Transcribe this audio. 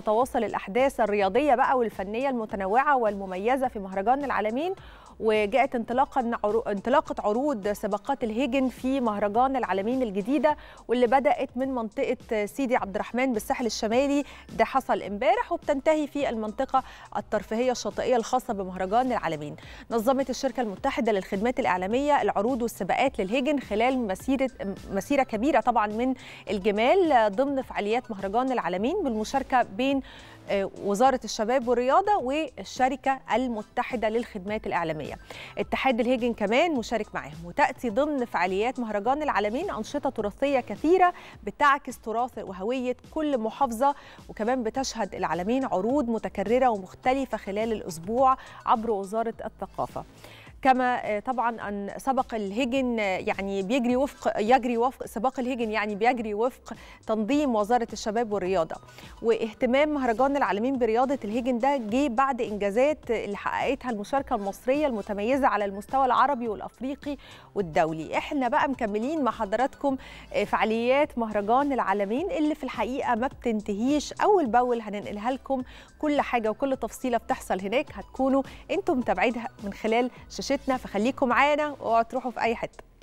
تتواصل الأحداث الرياضية بقى والفنية المتنوعة والمميزة في مهرجان العالمين وجاءت انطلاقا انطلاقه عروض سباقات الهيجن في مهرجان العالمين الجديده واللي بدات من منطقه سيدي عبد الرحمن بالساحل الشمالي ده حصل امبارح وبتنتهي في المنطقه الترفيهيه الشاطئيه الخاصه بمهرجان العالمين. نظمت الشركه المتحده للخدمات الاعلاميه العروض والسباقات للهيجن خلال مسيره مسيره كبيره طبعا من الجمال ضمن فعاليات مهرجان العالمين بالمشاركه بين بين آه، وزارة الشباب والرياضة والشركة المتحدة للخدمات الإعلامية اتحاد الهيجن كمان مشارك معاهم وتأتي ضمن فعاليات مهرجان العالمين أنشطة تراثية كثيرة بتعكس تراث وهوية كل محافظة وكمان بتشهد العالمين عروض متكررة ومختلفة خلال الأسبوع عبر وزارة الثقافة كما آه، طبعا أن سبق الهجن آه، يعني بيجري وفق يجري وفق سباق الهجن يعني بيجري وفق تنظيم وزارة الشباب والرياضة واهتمام مهرجان العالمين برياضة الهجن ده جه بعد إنجازات اللي حققتها المشاركة المصرية المتميزة على المستوى العربي والأفريقي والدولي احنا بقى مكملين مع حضراتكم آه، فعاليات مهرجان العالمين اللي في الحقيقة ما بتنتهيش أول بأول هننقلها لكم كل حاجة وكل تفصيلة بتحصل هناك هتكونوا انتم متابعينها من خلال شاشة وحشتنا فخليكم معانا واقعدوا تروحوا في اي حته